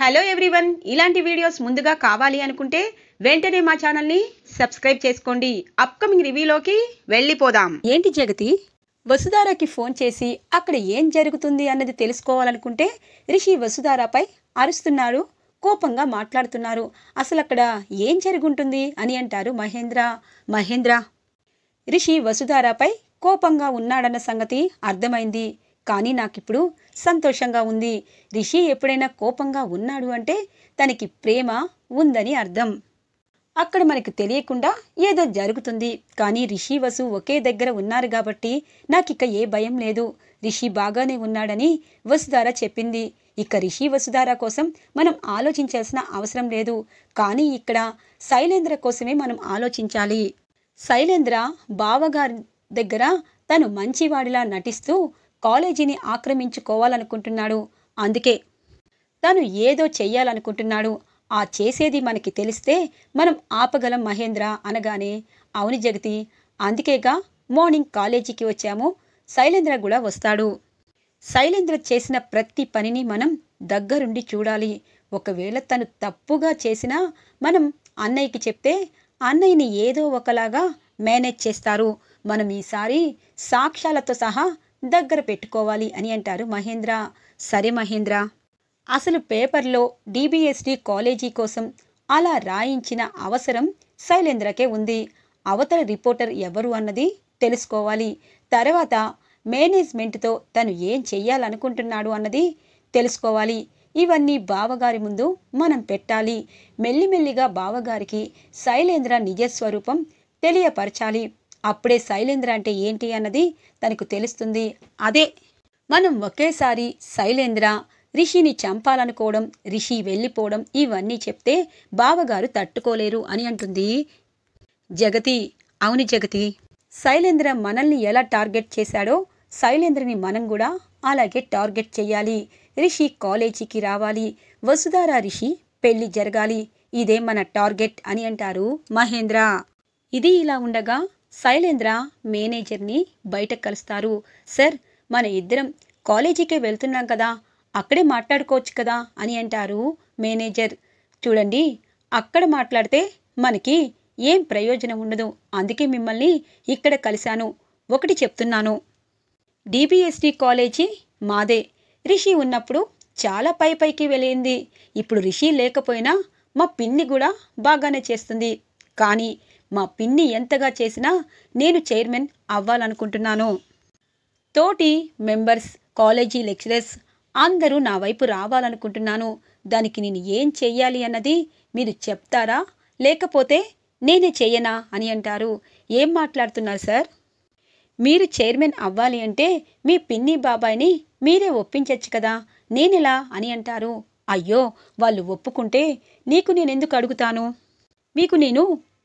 hello everyone ఇలాంటి videos ముందుగా కావాలి అనుకుంటే వెంటనే మా ఛానల్ని సబ్స్క్రైబ్ చేసుకోండి అప్కమింగ్ రివ్యూలోకి వెళ్ళిపోదాం ఏంటి జగతి వసుధారాకి ఫోన్ చేసి అక్కడ ఏం జరుగుతుంది అన్నది తెలుసుకోవాలనుకుంటే రిషి వసుధారాపై అరుస్తున్నారు కోపంగా మాట్లాడుతున్నారు అసలు అక్కడ ఏం జరుగుంటుంది అని అంటారు మహేంద్ర మహేంద్ర రిషి వసుధారాపై కోపంగా ఉన్నాడన్న సంగతి అర్థమైంది కానీ నాకిప్పుడు సంతోషంగా ఉంది రిషి ఎప్పుడైనా కోపంగా ఉన్నాడు అంటే తనకి ప్రేమ ఉందని అర్థం అక్కడ మనకు తెలియకుండా ఏదో జరుగుతుంది కానీ రిషి వసు ఒకే దగ్గర ఉన్నారు కాబట్టి నాకిక ఏ భయం లేదు రిషి బాగానే ఉన్నాడని వసుధార చెప్పింది ఇక రిషి వసుధార కోసం మనం ఆలోచించాల్సిన అవసరం లేదు కానీ ఇక్కడ శైలేంద్ర కోసమే మనం ఆలోచించాలి శైలేంద్ర బావగారి దగ్గర తను మంచివాడిలా నటిస్తూ కాలేజీని ఆక్రమించుకోవాలనుకుంటున్నాడు అందుకే తను ఏదో చెయ్యాలనుకుంటున్నాడు ఆ చేసేది మనకి తెలిస్తే మనం ఆపగలం మహేంద్ర అనగానే అవును జగతి అందుకేగా మార్నింగ్ కాలేజీకి వచ్చాము శైలేంద్ర కూడా వస్తాడు శైలేంద్ర చేసిన ప్రతి పనిని మనం దగ్గరుండి చూడాలి ఒకవేళ తను తప్పుగా చేసినా మనం అన్నయ్యకి చెప్తే అన్నయ్యని ఏదో ఒకలాగా మేనేజ్ చేస్తారు మనం ఈసారి సాక్ష్యాలతో సహా దగ్గర పెట్టుకోవాలి అని అంటారు మహేంద్ర సరే మహేంద్ర అసలు పేపర్లో డీబీఎస్డీ కాలేజీ కోసం అలా రాయించిన అవసరం శైలేంద్రకే ఉంది అవతల రిపోర్టర్ ఎవరు అన్నది తెలుసుకోవాలి తర్వాత మేనేజ్మెంట్తో తను ఏం చెయ్యాలనుకుంటున్నాడు అన్నది తెలుసుకోవాలి ఇవన్నీ బావగారి ముందు మనం పెట్టాలి మెల్లిమెల్లిగా బావగారికి శైలేంద్ర నిజస్వరూపం తెలియపరచాలి అప్పుడే శైలేంద్ర అంటే ఏంటి అన్నది తనకు తెలుస్తుంది అదే మనం ఒకేసారి శైలేంద్ర రిషిని చంపాలనుకోవడం రిషి వెళ్ళిపోవడం ఇవన్నీ చెప్తే బావగారు తట్టుకోలేరు అని అంటుంది జగతి అవును జగతి శైలేంద్ర మనల్ని ఎలా టార్గెట్ చేశాడో శైలేంద్రని మనం కూడా అలాగే టార్గెట్ చేయాలి రిషి కాలేజీకి రావాలి వసుధారా రిషి పెళ్లి జరగాలి ఇదే మన టార్గెట్ అని అంటారు మహేంద్ర ఇది ఇలా ఉండగా శైలేంద్ర మేనేజర్ని బయటకు కలుస్తారు సార్ మన ఇద్దరం కాలేజీకే వెళ్తున్నాం కదా అక్కడే మాట్లాడుకోవచ్చు కదా అని అంటారు మేనేజర్ చూడండి అక్కడ మాట్లాడితే మనకి ఏం ప్రయోజనం ఉండదు అందుకే మిమ్మల్ని ఇక్కడ కలిశాను ఒకటి చెప్తున్నాను డిబిఎస్డి కాలేజీ మాదే రిషి ఉన్నప్పుడు చాలా పై పైకి వెళ్ళింది ఇప్పుడు రిషి లేకపోయినా మా పిన్ని కూడా బాగానే చేస్తుంది కానీ మా పిన్ని ఎంతగా చేసినా నేను చైర్మన్ అవ్వాలనుకుంటున్నాను తోటి మెంబర్స్ కాలేజీ లెక్చరర్స్ అందరూ నా వైపు రావాలనుకుంటున్నాను దానికి నేను ఏం చెయ్యాలి అన్నది మీరు చెప్తారా లేకపోతే నేనే చెయ్యనా అని అంటారు ఏం మాట్లాడుతున్నారు సార్ మీరు చైర్మన్ అవ్వాలి అంటే మీ పిన్ని బాబాయ్ని మీరే ఒప్పించవచ్చు కదా నేనెలా అని అంటారు అయ్యో వాళ్ళు ఒప్పుకుంటే నీకు నేనెందుకు అడుగుతాను మీకు నేను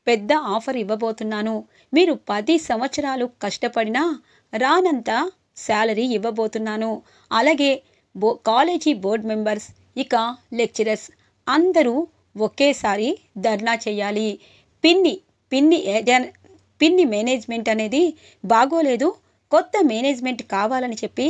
పెద్ద ఆఫర్ ఇవ్వబోతున్నాను మీరు పది సంవత్సరాలు కష్టపడినా రానంత శాలరీ ఇవ్వబోతున్నాను అలాగే బో కాలేజీ బోర్డ్ మెంబర్స్ ఇక లెక్చరర్స్ అందరూ ఒకేసారి ధర్నా చేయాలి పిన్ని పిన్ని పిన్ని మేనేజ్మెంట్ అనేది బాగోలేదు కొత్త మేనేజ్మెంట్ కావాలని చెప్పి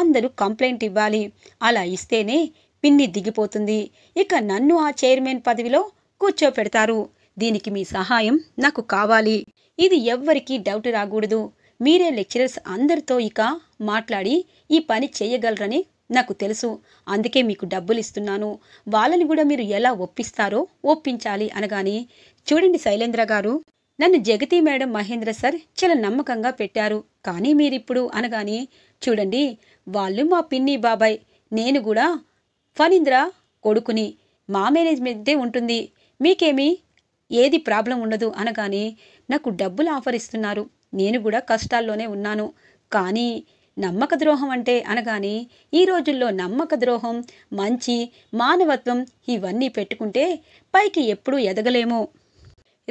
అందరూ కంప్లైంట్ ఇవ్వాలి అలా ఇస్తేనే పిన్ని దిగిపోతుంది ఇక నన్ను ఆ చైర్మన్ పదవిలో కూర్చోపెడతారు దీనికి మీ సహాయం నాకు కావాలి ఇది ఎవ్వరికీ డౌట్ రాకూడదు మీరే లెక్చరర్స్ అందరితో ఇక మాట్లాడి ఈ పని చేయగలరని నాకు తెలుసు అందుకే మీకు డబ్బులు ఇస్తున్నాను వాళ్ళని కూడా మీరు ఎలా ఒప్పిస్తారో ఒప్పించాలి అనగాని చూడండి శైలేంద్ర గారు నన్ను జగతి మేడం మహేంద్ర సార్ చాలా నమ్మకంగా పెట్టారు కానీ మీరిప్పుడు అనగాని చూడండి వాళ్ళు మా పిన్ని బాబాయ్ నేను కూడా ఫనీంద్ర కొడుకుని మా మేనేజ్మెంటే ఉంటుంది మీకేమీ ఏది ప్రాబ్లం ఉండదు అనగానే నాకు డబ్బులు ఆఫర్ ఇస్తున్నారు నేను కూడా కష్టాల్లోనే ఉన్నాను కానీ నమ్మక ద్రోహం అంటే అనగానే ఈ రోజుల్లో నమ్మక ద్రోహం మంచి మానవత్వం ఇవన్నీ పెట్టుకుంటే పైకి ఎప్పుడూ ఎదగలేము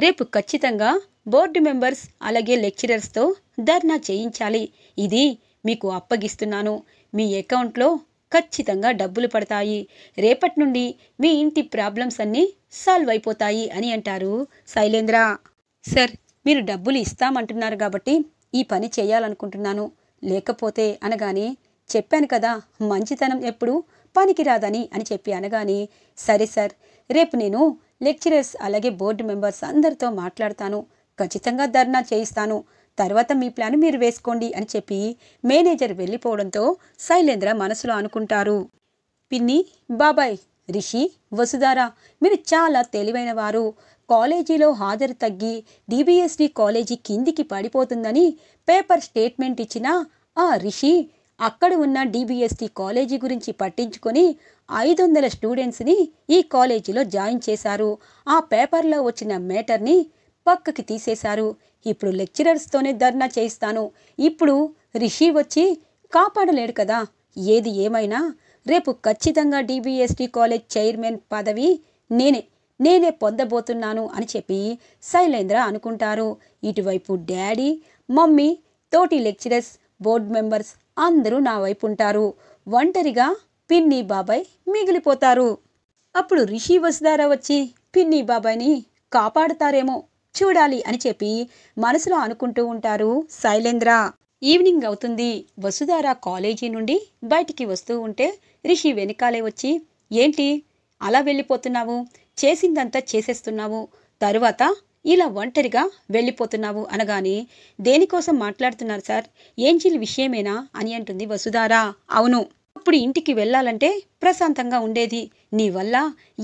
రేపు ఖచ్చితంగా బోర్డు మెంబర్స్ అలాగే లెక్చరర్స్తో ధర్నా చేయించాలి ఇది మీకు అప్పగిస్తున్నాను మీ అకౌంట్లో ఖచ్చితంగా డబ్బులు పడతాయి రేపటి నుండి మీ ఇంటి ప్రాబ్లమ్స్ అన్నీ సాల్వ్ అయిపోతాయి అని అంటారు శైలేంద్ర సార్ మీరు డబ్బులు ఇస్తామంటున్నారు కాబట్టి ఈ పని చేయాలనుకుంటున్నాను లేకపోతే అనగానే చెప్పాను కదా మంచితనం ఎప్పుడు పనికిరాదని అని చెప్పి అనగానే సరే సార్ రేపు నేను లెక్చరర్స్ అలాగే బోర్డు మెంబర్స్ అందరితో మాట్లాడతాను ఖచ్చితంగా ధర్నా చేయిస్తాను తర్వాత మీ ప్లాన్ మీరు వేసుకోండి అని చెప్పి మేనేజర్ వెళ్ళిపోవడంతో శైలేంద్ర మనసులో అనుకుంటారు పిన్ని బాబాయ్ రిషి వసుధారా మీరు చాలా తెలివైన వారు కాలేజీలో హాజరు తగ్గి డిబిఎస్డి కాలేజీ కిందికి పడిపోతుందని పేపర్ స్టేట్మెంట్ ఇచ్చిన ఆ రిషి అక్కడ ఉన్న డిబిఎస్టి కాలేజీ గురించి పట్టించుకొని ఐదు వందల స్టూడెంట్స్ని ఈ కాలేజీలో జాయిన్ చేశారు ఆ పేపర్లో వచ్చిన మేటర్ని పక్కకి తీసేశారు ఇప్పుడు లెక్చరర్స్తోనే ధర్నా చేయిస్తాను ఇప్పుడు రిషి వచ్చి కాపాడలేడు కదా ఏది ఏమైనా రేపు ఖచ్చితంగా డిబిఎస్టీ e కాలేజ్ చైర్మన్ పదవి నేనే నేనే పొందబోతున్నాను అని చెప్పి శైలేంద్ర అనుకుంటారు ఇటువైపు డాడీ మమ్మీ తోటి లెక్చరర్స్ బోర్డ్ మెంబర్స్ అందరూ నా వైపు ఉంటారు ఒంటరిగా పిన్ని బాబాయ్ మిగిలిపోతారు అప్పుడు రిషి వసుదారా వచ్చి పిన్ని బాబాయ్ని కాపాడతారేమో చూడాలి అని చెప్పి మనసులో అనుకుంటూ ఉంటారు శైలేంద్ర ఈవినింగ్ అవుతుంది వసుధార కాలేజీ నుండి బయటికి వస్తూ ఉంటే రిషి వెనకాలే వచ్చి ఏంటి అలా వెళ్ళిపోతున్నావు చేసిందంతా చేసేస్తున్నావు తరువాత ఇలా ఒంటరిగా వెళ్ళిపోతున్నావు అనగానే దేనికోసం మాట్లాడుతున్నారు సార్ ఏంజిల్ విషయమేనా అని అంటుంది వసుధారా అవును అప్పుడు ఇంటికి వెళ్ళాలంటే ప్రశాంతంగా ఉండేది నీ వల్ల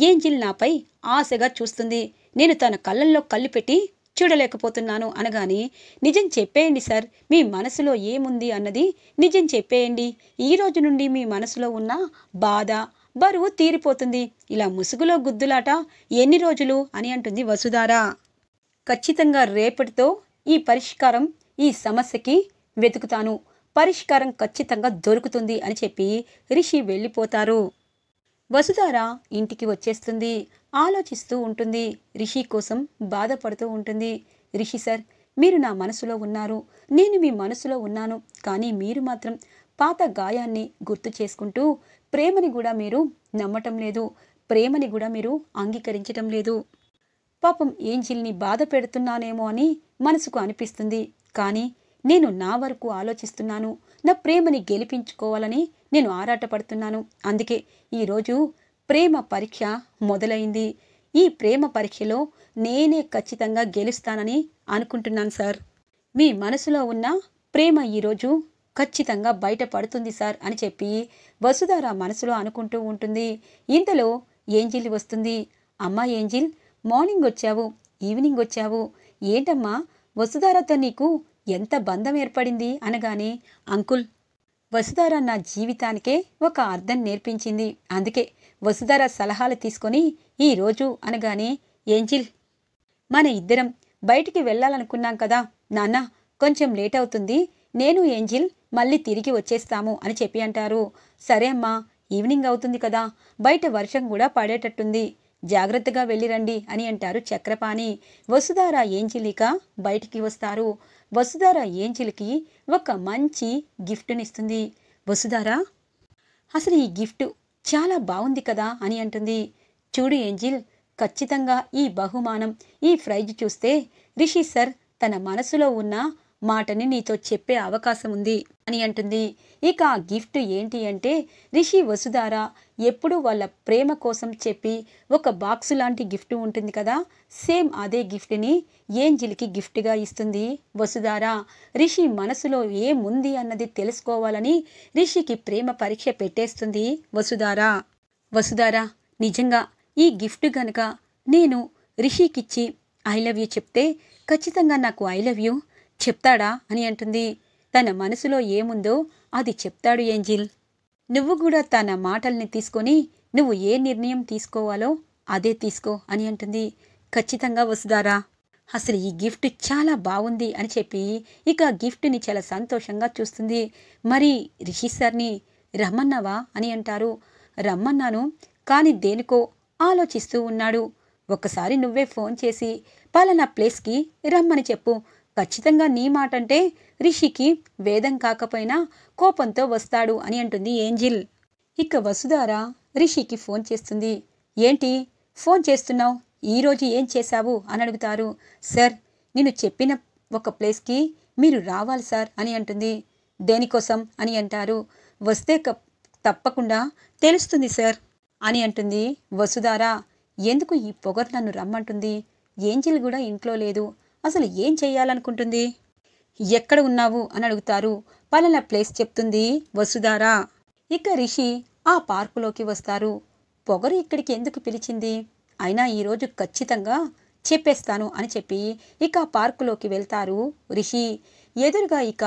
ఏంజిల్ నాపై ఆశగా చూస్తుంది నేను తన కళ్ళల్లో కళ్ళు పెట్టి చూడలేకపోతున్నాను అనగానే నిజం చెప్పేయండి సార్ మీ మనసులో ఏముంది అన్నది నిజం చెప్పేయండి ఈ రోజు నుండి మీ మనసులో ఉన్న బాధ బరువు తీరిపోతుంది ఇలా ముసుగులో గుద్దులాట ఎన్ని రోజులు అని అంటుంది వసుధార ఖచ్చితంగా రేపటితో ఈ పరిష్కారం ఈ సమస్యకి వెతుకుతాను పరిష్కారం ఖచ్చితంగా దొరుకుతుంది అని చెప్పి రిషి వెళ్ళిపోతారు వసుధార ఇంటికి వచ్చేస్తుంది ఆలోచిస్తూ ఉంటుంది రిషి కోసం బాధపడుతూ ఉంటుంది రిషి సార్ మీరు నా మనసులో ఉన్నారు నేను మీ మనసులో ఉన్నాను కానీ మీరు మాత్రం పాత గాయాన్ని గుర్తు చేసుకుంటూ ప్రేమని కూడా మీరు నమ్మటం లేదు ప్రేమని కూడా మీరు అంగీకరించటం లేదు పాపం ఏంజిల్ని బాధ పెడుతున్నానేమో అని మనసుకు అనిపిస్తుంది కానీ నేను నా వరకు ఆలోచిస్తున్నాను నా ప్రేమని గెలిపించుకోవాలని నేను ఆరాటపడుతున్నాను అందుకే ఈరోజు ప్రేమ పరీక్ష మొదలైంది ఈ ప్రేమ పరీక్షలో నేనే ఖచ్చితంగా గెలుస్తానని అనుకుంటున్నాను సార్ మీ మనసులో ఉన్న ప్రేమ ఈరోజు ఖచ్చితంగా బయటపడుతుంది సార్ అని చెప్పి వసుధార మనసులో అనుకుంటూ ఉంటుంది ఇంతలో ఏంజిల్ వస్తుంది అమ్మా ఏంజిల్ మార్నింగ్ వచ్చావు ఈవినింగ్ వచ్చావు ఏంటమ్మా వసుధారతో నీకు ఎంత బంధం ఏర్పడింది అనగానే అంకుల్ వసుధార నా జీవితానికే ఒక అర్థం నేర్పించింది అందుకే వసుధార సలహాలు తీసుకొని ఈరోజు అనగానే ఏంజిల్ మన ఇద్దరం బయటికి వెళ్ళాలనుకున్నాం కదా నాన్న కొంచెం లేట్ అవుతుంది నేను ఏంజిల్ మళ్ళీ తిరిగి వచ్చేస్తాము అని చెప్పి అంటారు సరే అమ్మా ఈవినింగ్ అవుతుంది కదా బయట వర్షం కూడా పడేటట్టుంది జాగ్రత్తగా వెళ్ళిరండి అని అంటారు చక్రపాణి వసుధార ఏంజిలిక బయటికి వస్తారు వసుధార ఏంజిల్కి ఒక మంచి గిఫ్ట్నిస్తుంది వసుధార అసలు ఈ గిఫ్ట్ చాలా బాగుంది కదా అని అంటుంది చూడు ఏంజిల్ ఖచ్చితంగా ఈ బహుమానం ఈ ప్రైజ్ చూస్తే రిషి సర్ తన మనసులో ఉన్న మాటని నీతో చెప్పే అవకాశం ఉంది అని అంటుంది ఇక ఆ గిఫ్ట్ ఏంటి అంటే రిషి వసుధార ఎప్పుడు వాళ్ళ ప్రేమ కోసం చెప్పి ఒక బాక్స్ లాంటి గిఫ్ట్ ఉంటుంది కదా సేమ్ అదే గిఫ్ట్ని ఏంజిల్కి గిఫ్ట్గా ఇస్తుంది వసుధార రిషి మనసులో ఏముంది అన్నది తెలుసుకోవాలని రిషికి ప్రేమ పరీక్ష పెట్టేస్తుంది వసుధార వసుధార నిజంగా ఈ గిఫ్ట్ గనక నేను రిషికిచ్చి ఐ లవ్ యూ చెప్తే ఖచ్చితంగా నాకు ఐ లవ్ యూ చెప్తాడా అని అంటుంది తన మనసులో ఏముందో అది చెప్తాడు ఏంజిల్ నువ్వు కూడా తన మాటల్ని తీసుకొని నువ్వు ఏ నిర్ణయం తీసుకోవాలో అదే తీసుకో అని అంటుంది ఖచ్చితంగా వసుదారా అసలు ఈ గిఫ్ట్ చాలా బాగుంది అని చెప్పి ఇక గిఫ్ట్ని చాలా సంతోషంగా చూస్తుంది మరి రిషి సార్ని రమ్మన్నావా అని అంటారు రమ్మన్నాను కానీ దేనికో ఆలోచిస్తూ ఉన్నాడు ఒకసారి నువ్వే ఫోన్ చేసి పలానా ప్లేస్కి రమ్మని చెప్పు ఖచ్చితంగా నీ మాట అంటే రిషికి వేదం కాకపోయినా కోపంతో వస్తాడు అని అంటుంది ఏంజిల్ ఇక వసుధార రిషికి ఫోన్ చేస్తుంది ఏంటి ఫోన్ చేస్తున్నావు ఈరోజు ఏం చేశావు అని అడుగుతారు సార్ నేను చెప్పిన ఒక ప్లేస్కి మీరు రావాలి సార్ అని అంటుంది దేనికోసం అని అంటారు వస్తే తప్పకుండా తెలుస్తుంది సార్ అని అంటుంది వసుధార ఎందుకు ఈ పొగరు నన్ను రమ్మంటుంది ఏంజిల్ కూడా ఇంట్లో లేదు అసలు ఏం చేయాలనుకుంటుంది ఎక్కడ ఉన్నావు అని అడుగుతారు పలానా ప్లేస్ చెప్తుంది వసుధారా ఇక రిషి ఆ పార్కులోకి వస్తారు పొగరు ఇక్కడికి ఎందుకు పిలిచింది అయినా ఈరోజు ఖచ్చితంగా చెప్పేస్తాను అని చెప్పి ఇక పార్కులోకి వెళ్తారు రిషి ఎదురుగా ఇక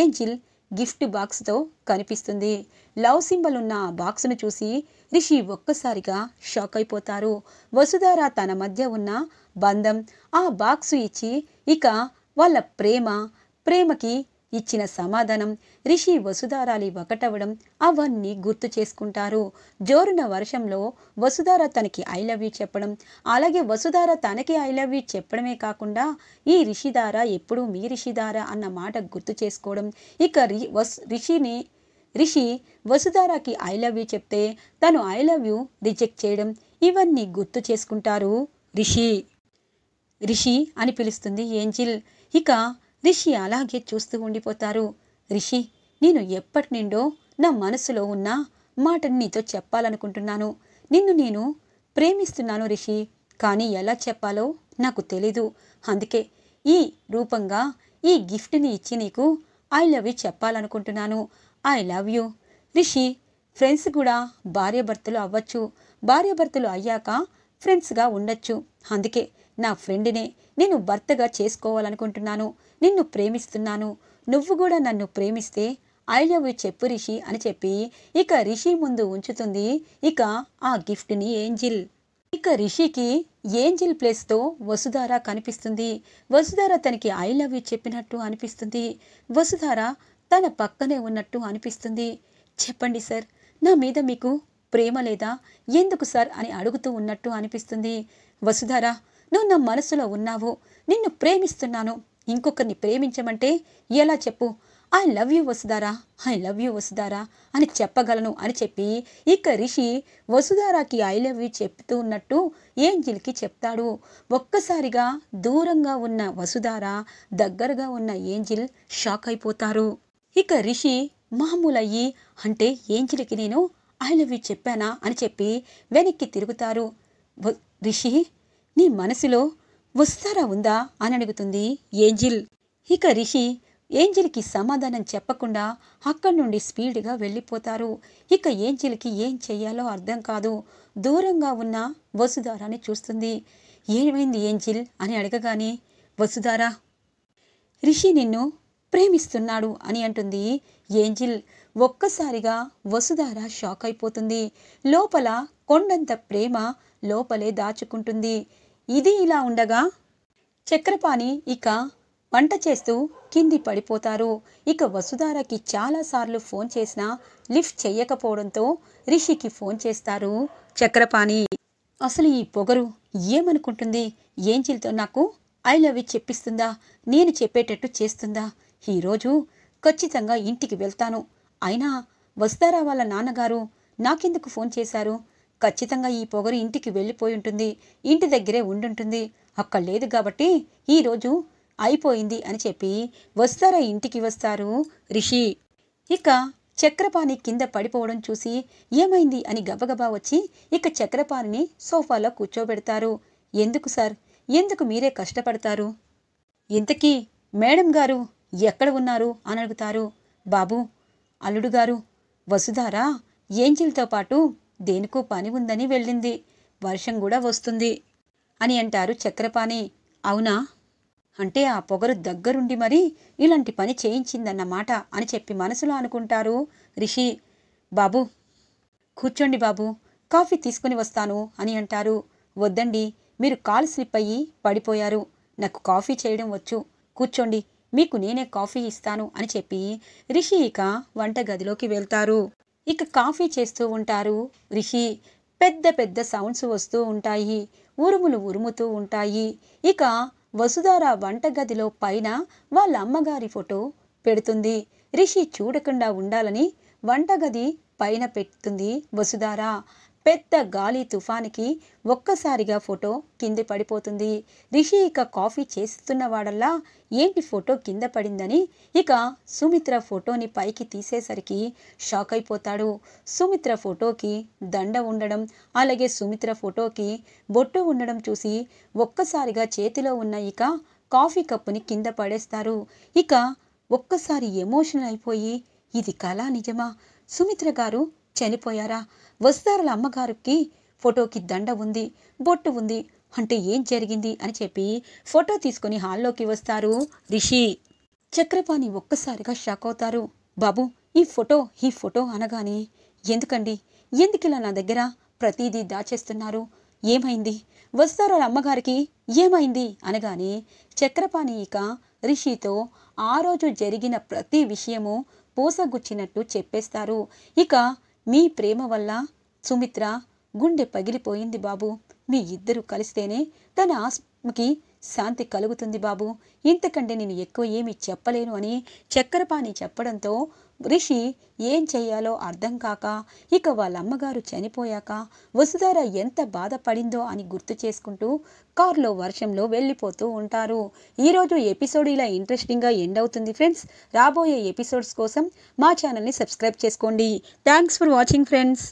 ఏంజిల్ గిఫ్ట్ బాక్స్తో కనిపిస్తుంది లవ్ సింబల్ ఉన్న ఆ బాక్స్ను చూసి రిషి ఒక్కసారిగా షాక్ అయిపోతారు వసుధార తన మధ్య ఉన్న బంధం ఆ బాక్సు ఇచ్చి ఇక వాళ్ళ ప్రేమ ప్రేమకి ఇచ్చిన సమాధానం రిషి వసుధారాలి ఒకటవడం అవన్నీ గుర్తు చేసుకుంటారు జోరున వర్షంలో వసుధార తనకి ఐ లవ్ యూ చెప్పడం అలాగే వసుధార తనకి ఐ లవ్ యూ చెప్పడమే కాకుండా ఈ రిషిధార ఎప్పుడూ మీ రిషిధార అన్న మాట గుర్తు చేసుకోవడం ఇక రి వస్ రిషిని రిషి వసుధారాకి ఐ లవ్ యూ చెప్తే తను ఐ లవ్ యూ రిజెక్ట్ చేయడం ఇవన్నీ గుర్తు చేసుకుంటారు రిషి రిషి అని పిలుస్తుంది ఏంజిల్ ఇక రిషి అలాగే చూస్తూ ఉండిపోతారు రిషి నేను ఎప్పటి నా మనసులో ఉన్న మాటను నీతో చెప్పాలనుకుంటున్నాను నిన్ను నేను ప్రేమిస్తున్నాను రిషి కానీ ఎలా చెప్పాలో నాకు తెలీదు అందుకే ఈ రూపంగా ఈ గిఫ్ట్ని ఇచ్చి నీకు ఐ లవ్ యూ చెప్పాలనుకుంటున్నాను I love you Rishi friends కూడా భార్యాభర్తలు అవ్వచ్చు భార్యాభర్తలు అయ్యాక ఫ్రెండ్స్గా ఉండొచ్చు అందుకే నా ఫ్రెండినే నేను భర్తగా చేసుకోవాలనుకుంటున్నాను నిన్ను ప్రేమిస్తున్నాను నువ్వు కూడా నన్ను ప్రేమిస్తే ఐ లవ్ యూ చెప్పు రిషి అని చెప్పి ఇక రిషి ముందు ఉంచుతుంది ఇక ఆ గిఫ్ట్ని ఏంజిల్ ఇక రిషికి ఏంజిల్ ప్లేస్తో వసుధార కనిపిస్తుంది వసుధార తనకి ఐ లవ్ యూ చెప్పినట్టు అనిపిస్తుంది వసుధార తన పక్కనే ఉన్నట్టు అనిపిస్తుంది చెప్పండి సార్ నా మీద మీకు ప్రేమ లేదా ఎందుకు సార్ అని అడుగుతూ ఉన్నట్టు అనిపిస్తుంది వసుధారా నువ్వు నా మనసులో ఉన్నావు నిన్ను ప్రేమిస్తున్నాను ఇంకొకరిని ప్రేమించమంటే ఎలా చెప్పు I love you Vasudhara I love you Vasudhara అని చెప్పగలను అని చెప్పి ఇక రిషి వసుధారాకి ఐ లవ్ యూ చెప్తూ ఉన్నట్టు ఏంజిల్కి చెప్తాడు ఒక్కసారిగా దూరంగా ఉన్న వసుధార దగ్గరగా ఉన్న ఏంజిల్ షాక్ అయిపోతారు ఇక రిషి మామూలయ్యి అంటే ఏంజిల్కి నేను ఐ లవ్ యూ చెప్పానా అని చెప్పి వెనక్కి తిరుగుతారు రిషి నీ మనసులో వస్తారా ఉందా అని అడుగుతుంది ఏంజిల్ ఇక రిషి ఏంజిల్కి సమాధానం చెప్పకుండా అక్కడి నుండి స్పీడ్గా వెళ్ళిపోతారు ఇక ఏంజిల్కి ఏం చెయ్యాలో అర్థం కాదు దూరంగా ఉన్న వసుధారాని చూస్తుంది ఏమైంది ఏంజిల్ అని అడగగానే వసుధారా రిషి నిన్ను ప్రేమిస్తున్నాడు అని అంటుంది ఏంజిల్ ఒక్కసారిగా వసుధార షాక్ అయిపోతుంది లోపల కొండంత ప్రేమ లోపలే దాచుకుంటుంది ఇది ఇలా ఉండగా చక్రపాణి ఇక వంట చేస్తూ కింది పడిపోతారు ఇక వసుధారకి చాలాసార్లు ఫోన్ చేసినా లిఫ్ట్ చేయకపోవడంతో రిషికి ఫోన్ చేస్తారు చక్రపాణి అసలు ఈ పొగరు ఏమనుకుంటుంది ఏం ఏంజిల్తో నాకు ఐ లవ్ యూ చెప్పిస్తుందా నేను చెప్పేటట్టు చేస్తుందా ఈరోజు ఖచ్చితంగా ఇంటికి వెళ్తాను అయినా వస్తారా వాళ్ళ నాన్నగారు నాకెందుకు ఫోన్ చేశారు ఖచ్చితంగా ఈ పొగరు ఇంటికి వెళ్ళిపోయి ఉంటుంది ఇంటి దగ్గరే ఉండుంటుంది అక్కడ లేదు కాబట్టి ఈరోజు అయిపోయింది అని చెప్పి వస్తారా ఇంటికి వస్తారు రిషి ఇక చక్రపాణి కింద పడిపోవడం చూసి ఏమైంది అని గబగబా వచ్చి ఇక చక్రపాణిని సోఫాలో కూర్చోబెడతారు ఎందుకు సార్ ఎందుకు మీరే కష్టపడతారు ఇంతకీ మేడం గారు ఎక్కడ ఉన్నారు అని అడుగుతారు బాబు అల్లుడు గారు వసుధారా ఏంజిల్తో పాటు దేనికో పని ఉందని వెళ్ళింది వర్షం కూడా వస్తుంది అని అంటారు చక్రపాణి అవునా అంటే ఆ పొగరు దగ్గరుండి మరీ ఇలాంటి పని చేయించిందన్నమాట అని చెప్పి మనసులో అనుకుంటారు రిషి బాబు కూర్చోండి బాబు కాఫీ తీసుకుని వస్తాను అని అంటారు వద్దండి మీరు కాలు స్లిప్ అయ్యి పడిపోయారు నాకు కాఫీ చేయడం వచ్చు కూర్చోండి మీకు నేనే కాఫీ ఇస్తాను అని చెప్పి రిషి ఇక వంటగదిలోకి వెళ్తారు ఇక కాఫీ చేస్తూ ఉంటారు రిషి పెద్ద పెద్ద సౌండ్స్ వస్తూ ఉంటాయి ఉరుములు ఉరుముతూ ఉంటాయి ఇక వసుధార వంటగదిలో పైన వాళ్ళ అమ్మగారి ఫోటో పెడుతుంది రిషి చూడకుండా ఉండాలని వంటగది పైన పెడుతుంది వసుధార పెద్ద గాలి తుఫానికి ఒక్కసారిగా ఫోటో కింద పడిపోతుంది రిషి ఇక కాఫీ చేస్తున్నవాడల్లా ఏంటి ఫోటో కింద పడిందని ఇక సుమిత్ర ఫోటోని పైకి తీసేసరికి షాక్ అయిపోతాడు సుమిత్ర ఫోటోకి దండ ఉండడం అలాగే సుమిత్ర ఫోటోకి బొట్టు ఉండడం చూసి ఒక్కసారిగా చేతిలో ఉన్న ఇక కాఫీ కప్పుని కింద పడేస్తారు ఇక ఒక్కసారి ఎమోషనల్ అయిపోయి ఇది కళా నిజమా సుమిత్ర గారు చనిపోయారా వస్తారుల అమ్మగారికి ఫోటోకి దండ ఉంది బొట్టు ఉంది అంటే ఏం జరిగింది అని చెప్పి ఫోటో తీసుకుని హాల్లోకి వస్తారు రిషి చక్రపాణి ఒక్కసారిగా షాక్ అవుతారు బాబు ఈ ఫోటో ఈ ఫోటో అనగానే ఎందుకండి ఎందుకు ఇలా నా దగ్గర ప్రతిదీ దాచేస్తున్నారు ఏమైంది వస్తారు అమ్మగారికి ఏమైంది అనగానే చక్రపాణి ఇక రిషితో ఆ రోజు జరిగిన ప్రతి విషయము పూసగుచ్చినట్టు చెప్పేస్తారు ఇక మీ ప్రేమ వల్ల సుమిత్ర గుండె పగిలిపోయింది బాబు మీ ఇద్దరు కలిస్తేనే తన ఆత్మకి శాంతి కలుగుతుంది బాబు ఇంతకంటే నేను ఎక్కువ ఏమీ చెప్పలేను అని చక్కెరపాణి చెప్పడంతో రిషి ఏం చేయాలో అర్థం కాక ఇక వాళ్ళ అమ్మగారు చనిపోయాక వసుధార ఎంత బాధపడిందో అని గుర్తు చేసుకుంటూ కారులో వర్షంలో వెళ్ళిపోతూ ఉంటారు ఈరోజు ఎపిసోడ్ ఇలా ఇంట్రెస్టింగ్గా ఎండ్ అవుతుంది ఫ్రెండ్స్ రాబోయే ఎపిసోడ్స్ కోసం మా ఛానల్ని సబ్స్క్రైబ్ చేసుకోండి థ్యాంక్స్ ఫర్ వాచింగ్ ఫ్రెండ్స్